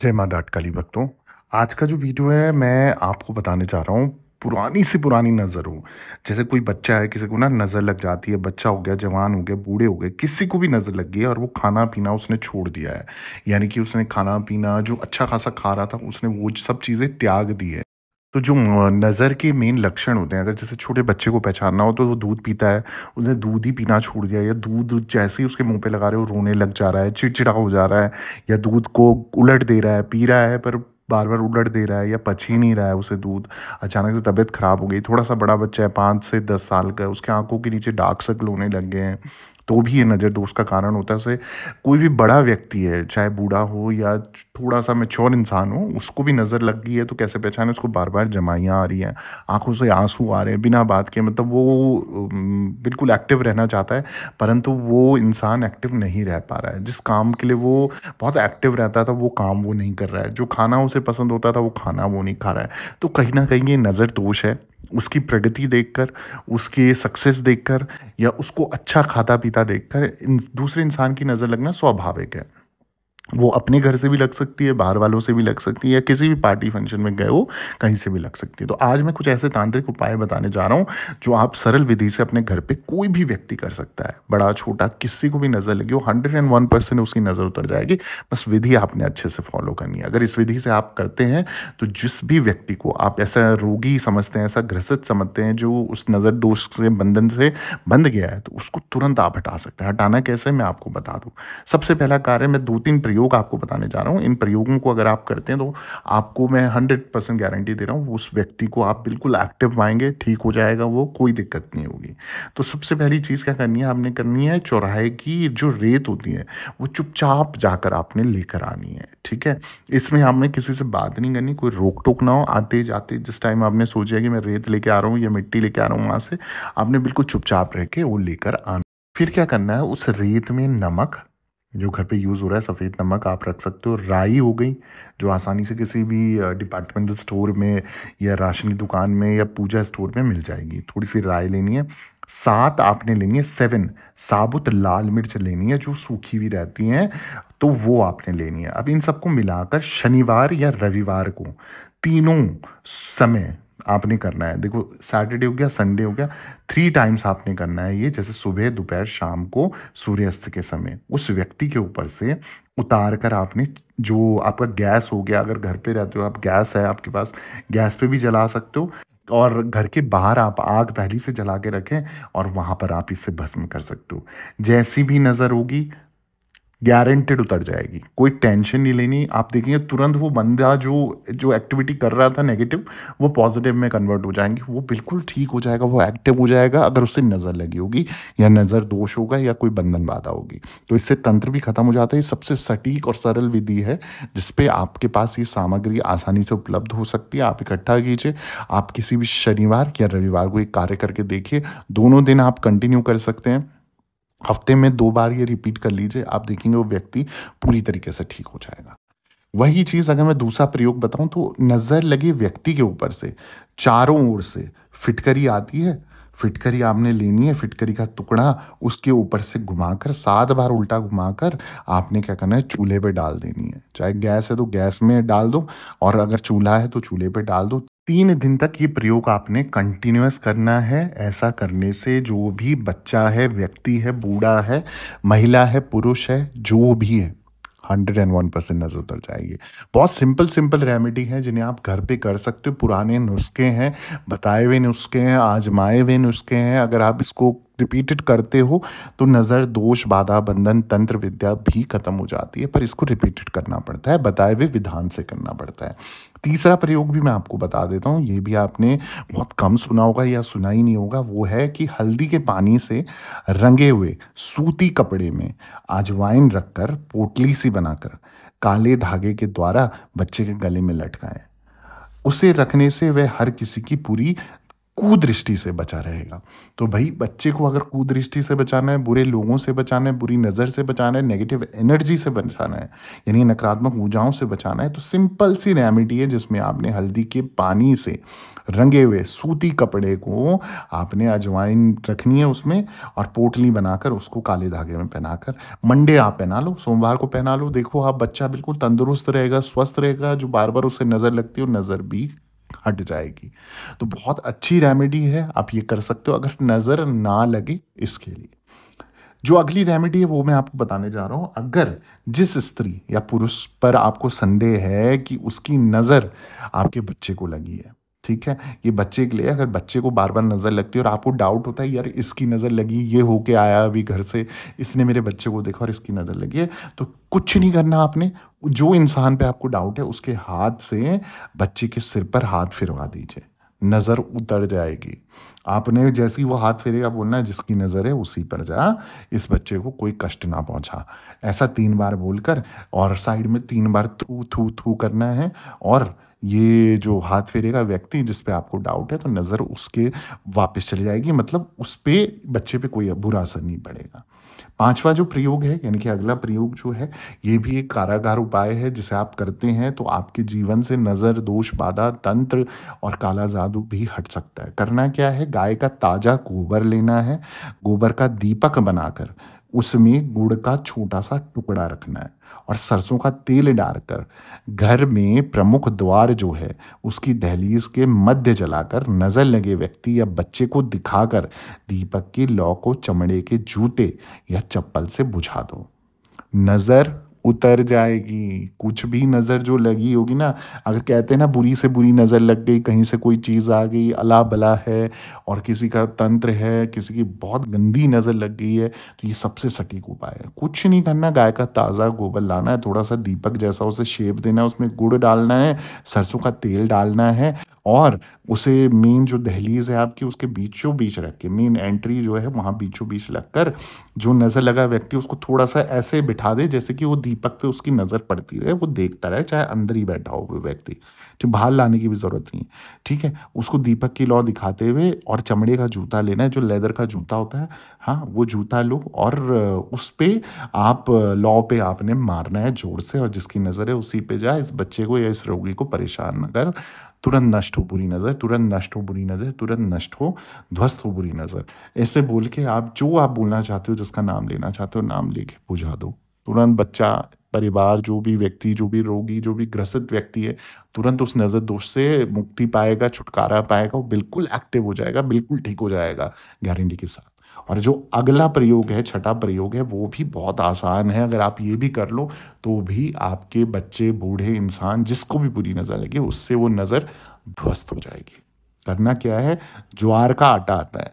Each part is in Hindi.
जय माँ डाट काली भक्तों आज का जो वीडियो है मैं आपको बताने जा रहा हूँ पुरानी से पुरानी नज़र हो जैसे कोई बच्चा है किसी को ना नज़र लग जाती है बच्चा हो गया जवान हो गया बूढ़े हो गए किसी को भी नज़र लग गई है और वो खाना पीना उसने छोड़ दिया है यानी कि उसने खाना पीना जो अच्छा खासा खा रहा था उसने वो सब चीज़ें त्याग दी है तो जो नज़र के मेन लक्षण होते हैं अगर जैसे छोटे बच्चे को पहचानना हो तो वो दूध पीता है उसने दूध ही पीना छोड़ दिया या दूध जैसे ही उसके मुंह पे लगा रहे हो रोने लग जा रहा है चिड़चिड़ा हो जा रहा है या दूध को उलट दे रहा है पी रहा है पर बार बार उलट दे रहा है या पच ही नहीं रहा है उसे दूध अचानक से तबीयत ख़राब हो गई थोड़ा सा बड़ा बच्चा है पाँच से दस साल का उसके आंखों के नीचे डार्क सर्कल होने लग गए हैं तो भी ये नज़र दोष का कारण होता है उसे कोई भी बड़ा व्यक्ति है चाहे बूढ़ा हो या थोड़ा सा मेच्योर इंसान हो उसको भी नज़र लग गई है तो कैसे पहचाने उसको बार बार जमाइयाँ आ रही हैं आंखों से आंसू आ रहे हैं बिना बात के मतलब वो बिल्कुल एक्टिव रहना चाहता है परंतु वो इंसान एक्टिव नहीं रह पा रहा है जिस काम के लिए वो बहुत एक्टिव रहता था वो काम वो नहीं कर रहा है जो खाना उसे पसंद होता था वो खाना वो नहीं खा रहा है तो कहीं ना कहीं ये नज़र दोष है उसकी प्रगति देखकर उसके सक्सेस देखकर या उसको अच्छा खाता पीता देखकर दूसरे इंसान की नज़र लगना स्वाभाविक है वो अपने घर से भी लग सकती है बाहर वालों से भी लग सकती है या किसी भी पार्टी फंक्शन में गए हो कहीं से भी लग सकती है तो आज मैं कुछ ऐसे तांत्रिक उपाय बताने जा रहा हूँ जो आप सरल विधि से अपने घर पे कोई भी व्यक्ति कर सकता है बड़ा छोटा किसी को भी नज़र लगी हो हंड्रेड एंड वन परसेंट उसकी नज़र उतर जाएगी बस विधि आपने अच्छे से फॉलो करनी है अगर इस विधि से आप करते हैं तो जिस भी व्यक्ति को आप ऐसा रोगी समझते हैं ऐसा ग्रसित समझते हैं जो उस नज़र दोष के बंधन से बंध गया है तो उसको तुरंत आप हटा सकते हैं हटाना कैसे मैं आपको बता दूँ सबसे पहला कार्य मैं दो तीन प्रयोग प्रयोग आपको बताने जा रहा हूँ इन प्रयोगों को अगर आप करते हैं तो आपको मैं हंड्रेड परसेंट गारंटी दे रहा हूँ उस व्यक्ति को आप बिल्कुल एक्टिव पाएंगे ठीक हो जाएगा वो कोई दिक्कत नहीं होगी तो सबसे पहली चीज़ क्या करनी है आपने करनी है चौराहे की जो रेत होती है वो चुपचाप जाकर आपने लेकर आनी है ठीक है इसमें आपने किसी से बात नहीं करनी कोई रोक टोक ना हो आते जाते जिस टाइम आपने सोचा कि मैं रेत लेके आ रहा हूँ या मिट्टी लेके आ रहा हूँ वहाँ से आपने बिल्कुल चुपचाप रह के वो लेकर आना फिर क्या करना है उस रेत में नमक जो घर पे यूज़ हो रहा है सफ़ेद नमक आप रख सकते हो राई हो गई जो आसानी से किसी भी डिपार्टमेंटल स्टोर में या राशन की दुकान में या पूजा स्टोर में मिल जाएगी थोड़ी सी राई लेनी है सात आपने लेनी है सेवन साबुत लाल मिर्च लेनी है जो सूखी हुई रहती हैं तो वो आपने लेनी है अब इन सबको मिलाकर शनिवार या रविवार को तीनों समय आपने करना है देखो सैटरडे हो गया संडे हो गया थ्री टाइम्स आपने करना है ये जैसे सुबह दोपहर शाम को सूर्यास्त के समय उस व्यक्ति के ऊपर से उतार कर आपने जो आपका गैस हो गया अगर घर पे रहते हो आप गैस है आपके पास गैस पे भी जला सकते हो और घर के बाहर आप आग पहली से जला के रखें और वहाँ पर आप इसे भस्म कर सकते हो जैसी भी नज़र होगी गारंटेड उतर जाएगी कोई टेंशन नहीं लेनी आप देखेंगे तुरंत वो बंदा जो जो एक्टिविटी कर रहा था नेगेटिव वो पॉजिटिव में कन्वर्ट हो जाएंगे वो बिल्कुल ठीक हो जाएगा वो एक्टिव हो जाएगा अगर उससे नज़र लगी होगी या नज़र दोष होगा या कोई बंधन बाधा होगी तो इससे तंत्र भी खत्म हो जाता है ये सबसे सटीक और सरल विधि है जिसपे आपके पास ये सामग्री आसानी से उपलब्ध हो सकती है आप इकट्ठा कीजिए आप किसी भी शनिवार या रविवार को एक कार्य करके देखिए दोनों दिन आप कंटिन्यू कर सकते हैं हफ्ते में दो बार ये रिपीट कर लीजिए आप देखेंगे वो व्यक्ति पूरी तरीके से ठीक हो जाएगा वही चीज़ अगर मैं दूसरा प्रयोग बताऊं तो नज़र लगे व्यक्ति के ऊपर से चारों ओर से फिटकरी आती है फिटकरी आपने लेनी है फिटकरी का टुकड़ा उसके ऊपर से घुमाकर सात बार उल्टा घुमाकर आपने क्या करना है चूल्हे पे डाल देनी है चाहे गैस है तो गैस में डाल दो और अगर चूल्हा है तो चूल्हे पे डाल दो तीन दिन तक ये प्रयोग आपने कंटिन्यूस करना है ऐसा करने से जो भी बच्चा है व्यक्ति है बूढ़ा है महिला है पुरुष है जो भी है हंड्रेड एंड वन परसेंट नज़र उतर जाएगी बहुत सिंपल सिंपल रेमेडी है जिन्हें आप घर पे कर सकते हो पुराने नुस्खे हैं बताए हुए नुस्खे हैं आजमाए हुए नुस्खे हैं अगर आप इसको रिपीटेड करते हो तो नज़र दोष बाधा बंधन तंत्र विद्या भी खत्म हो जाती है पर इसको रिपीटेड करना पड़ता है बताए हुए विधान से करना पड़ता है तीसरा प्रयोग भी मैं आपको बता देता हूँ ये भी आपने बहुत कम सुना होगा या सुना ही नहीं होगा वो है कि हल्दी के पानी से रंगे हुए सूती कपड़े में अजवाइन रखकर पोटली सी बनाकर काले धागे के द्वारा बच्चे के गले में लटकाएं उसे रखने से वह हर किसी की पूरी कुदृष्टि से बचा रहेगा तो भाई बच्चे को अगर कुदृष्टि से बचाना है बुरे लोगों से बचाना है बुरी नज़र से बचाना है नेगेटिव एनर्जी से बचाना है यानी नकारात्मक ऊर्जाओं से बचाना है तो सिंपल सी रेमेडी है जिसमें आपने हल्दी के पानी से रंगे हुए सूती कपड़े को आपने अजवाइन रखनी है उसमें और पोटली बनाकर उसको काले धागे में पहनाकर मंडे आप पहना लो सोमवार को पहना लो देखो आप बच्चा बिल्कुल तंदुरुस्त रहेगा स्वस्थ रहेगा जो बार बार उसे नज़र लगती है नज़र भी हट जाएगी तो बहुत अच्छी रेमेडी है आप ये कर सकते हो अगर नज़र ना लगे इसके लिए जो अगली रेमेडी है वो मैं आपको बताने जा रहा हूँ अगर जिस स्त्री या पुरुष पर आपको संदेह है कि उसकी नज़र आपके बच्चे को लगी है ठीक है ये बच्चे के लिए अगर बच्चे को बार बार नज़र लगती है और आपको डाउट होता है यार इसकी नज़र लगी ये होके आया अभी घर से इसने मेरे बच्चे को देखा और इसकी नज़र लगी है तो कुछ नहीं करना आपने जो इंसान पे आपको डाउट है उसके हाथ से बच्चे के सिर पर हाथ फिरवा दीजिए नज़र उतर जाएगी आपने जैसी वो हाथ फेरेगा बोलना है जिसकी नज़र है उसी पर जा इस बच्चे को कोई कष्ट ना पहुंचा ऐसा तीन बार बोलकर और साइड में तीन बार थू थू थू करना है और ये जो हाथ फेरेगा व्यक्ति जिस पे आपको डाउट है तो नज़र उसके वापस चली जाएगी मतलब उस पर बच्चे पे कोई बुरा असर नहीं पड़ेगा पांचवा जो प्रयोग है यानी कि अगला प्रयोग जो है ये भी एक कारागार उपाय है जिसे आप करते हैं तो आपके जीवन से नज़र दोष बाधा तंत्र और काला जादू भी हट सकता है करना क्या है गाय का ताज़ा गोबर लेना है गोबर का दीपक बनाकर उसमें गुड़ का छोटा सा टुकड़ा रखना है और सरसों का तेल डालकर घर में प्रमुख द्वार जो है उसकी दहलीज के मध्य जलाकर नज़र लगे व्यक्ति या बच्चे को दिखाकर दीपक की लौ को चमड़े के जूते या चप्पल से बुझा दो नज़र उतर जाएगी कुछ भी नज़र जो लगी होगी ना अगर कहते हैं ना बुरी से बुरी नज़र लग गई कहीं से कोई चीज़ आ गई अला बला है और किसी का तंत्र है किसी की बहुत गंदी नज़र लग गई है तो ये सबसे सटीक उपाय है कुछ नहीं करना गाय का ताज़ा गोबर लाना है थोड़ा सा दीपक जैसा उसे शेप देना है उसमें गुड़ डालना है सरसों का तेल डालना है और उसे मेन जो दहलीज है आपकी उसके बीचों बीच रख के मेन एंट्री जो है वहाँ बीचों बीच रख कर जो नज़र लगा व्यक्ति उसको थोड़ा सा ऐसे बिठा दे जैसे कि वो दीपक पे उसकी नज़र पड़ती रहे वो देखता रहे चाहे अंदर ही बैठा हो वो व्यक्ति जो बाहर लाने की भी ज़रूरत नहीं है ठीक है उसको दीपक की लॉ दिखाते हुए और चमड़े का जूता लेना है जो लेदर का जूता होता है हाँ वो जूता लो और उस पर आप लॉ पे आपने मारना है जोर से और जिसकी नज़र है उसी पे जाए इस बच्चे को या इस रोगी को परेशान न कर तुरंत नष्ट हो बुरी नज़र तुरंत नष्ट हो बुरी नज़र तुरंत नष्ट हो ध्वस्त हो बुरी नज़र ऐसे बोल के आप जो आप बोलना चाहते हो जिसका नाम लेना चाहते हो नाम लेके बुझा दो तुरंत बच्चा परिवार जो भी व्यक्ति जो भी रोगी जो भी ग्रसित व्यक्ति है तुरंत उस नज़र दोष से मुक्ति पाएगा छुटकारा पाएगा वो बिल्कुल एक्टिव हो जाएगा बिल्कुल ठीक हो जाएगा गारंटी के साथ और जो अगला प्रयोग है छठा प्रयोग है वो भी बहुत आसान है अगर आप ये भी कर लो तो भी आपके बच्चे बूढ़े इंसान जिसको भी बुरी नज़र लगी उससे वो नज़र ध्वस्त हो जाएगी करना क्या है ज्वार का आटा आता है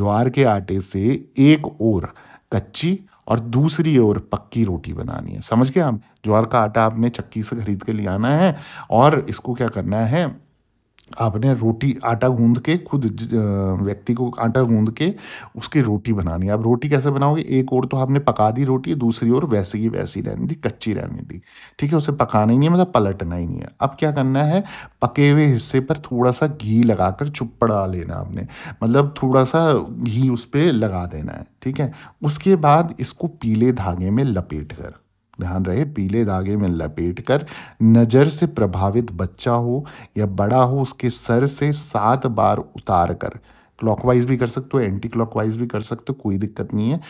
ज्वार के आटे से एक और कच्ची और दूसरी ओर पक्की रोटी बनानी है समझ गए आप ज्वार का आटा आपने चक्की से खरीद के ले आना है और इसको क्या करना है आपने रोटी आटा गूंद के खुद व्यक्ति को आटा गूंद के उसकी रोटी बनानी है आप रोटी कैसे बनाओगे एक और तो आपने पका दी रोटी दूसरी ओर वैसी की वैसी रहनी थी कच्ची रहनी थी ठीक है उसे पकाना ही नहीं है मतलब पलटना ही नहीं है अब क्या करना है पके हुए हिस्से पर थोड़ा सा घी लगाकर चुपड़ा लेना आपने मतलब थोड़ा सा घी उस पर लगा देना है ठीक है उसके बाद इसको पीले धागे में लपेट कर ध्यान रहे पीले धागे में लपेटकर नज़र से प्रभावित बच्चा हो या बड़ा हो उसके सर से सात बार उतार कर क्लॉकवाइज भी कर सकते हो एंटी क्लॉकवाइज भी कर सकते हो कोई दिक्कत नहीं है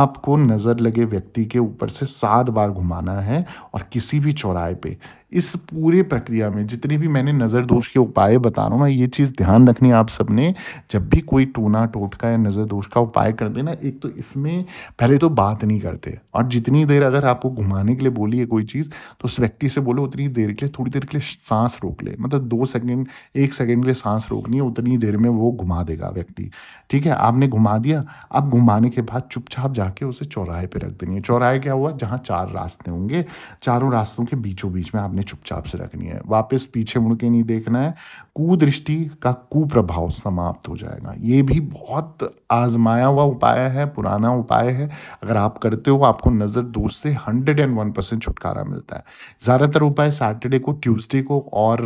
आपको नज़र लगे व्यक्ति के ऊपर से सात बार घुमाना है और किसी भी चौराहे पे इस पूरे प्रक्रिया में जितने भी मैंने नज़र दोष के उपाय बता रहा हूँ ना ये चीज़ ध्यान रखनी आप सबने जब भी कोई टूना टोटका या नज़र दोष का उपाय कर देना एक तो इसमें पहले तो बात नहीं करते और जितनी देर अगर आपको घुमाने के लिए बोली है कोई चीज़ तो उस व्यक्ति से बोलो उतनी देर के लिए थोड़ी देर के लिए सांस रोक ले मतलब दो सेकेंड एक सेकेंड के लिए सांस रोकनी है उतनी देर में वो घुमा देगा व्यक्ति ठीक है आपने घुमा दिया अब घुमाने के बाद चुपचाप जाके उसे चौराहे पर रख देनी है चौराहे क्या हुआ जहाँ चार रास्ते होंगे चारों रास्तों के बीचों बीच में आपने आपने चुपचाप से रखनी है वापस पीछे मुड़ के नहीं देखना है कुदृष्टि का कुप्रभाव समाप्त हो जाएगा ये भी बहुत आजमाया हुआ उपाय है पुराना उपाय है अगर आप करते हो आपको नज़र दोष से हंड्रेड एंड वन परसेंट छुटकारा मिलता है ज़्यादातर उपाय सैटरडे को ट्यूसडे को और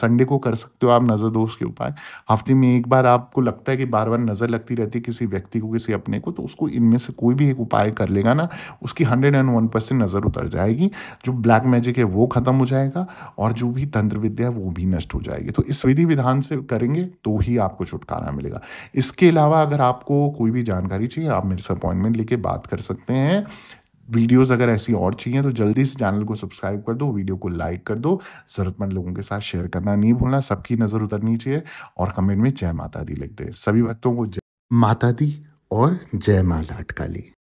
संडे को कर सकते हो आप नज़र दोष के उपाय हफ्ते में एक बार आपको लगता है कि बार बार नज़र लगती रहती है किसी व्यक्ति को किसी अपने को तो उसको इनमें से कोई भी एक उपाय कर लेगा ना उसकी हंड्रेड एंड वन परसेंट नज़र उतर जाएगी जो ब्लैक मैजिक है वो ख़त्म हो जाएगा और जो भी तंत्र विद्या है वो भी नष्ट हो जाएगी तो इस विधि विधान से करेंगे तो ही आपको छुटकारा मिलेगा इसके अलावा अगर आपको कोई भी जानकारी चाहिए आप मेरे से अपॉइंटमेंट लेके बात कर सकते हैं वीडियोस अगर ऐसी और चाहिए तो जल्दी से चैनल को सब्सक्राइब कर दो वीडियो को लाइक कर दो ज़रूरतमंद लोगों के साथ शेयर करना नहीं भूलना सबकी नज़र उतरनी चाहिए और कमेंट में जय माता दी लिख दे सभी भक्तों को जय माता दी और जय माला अटकाली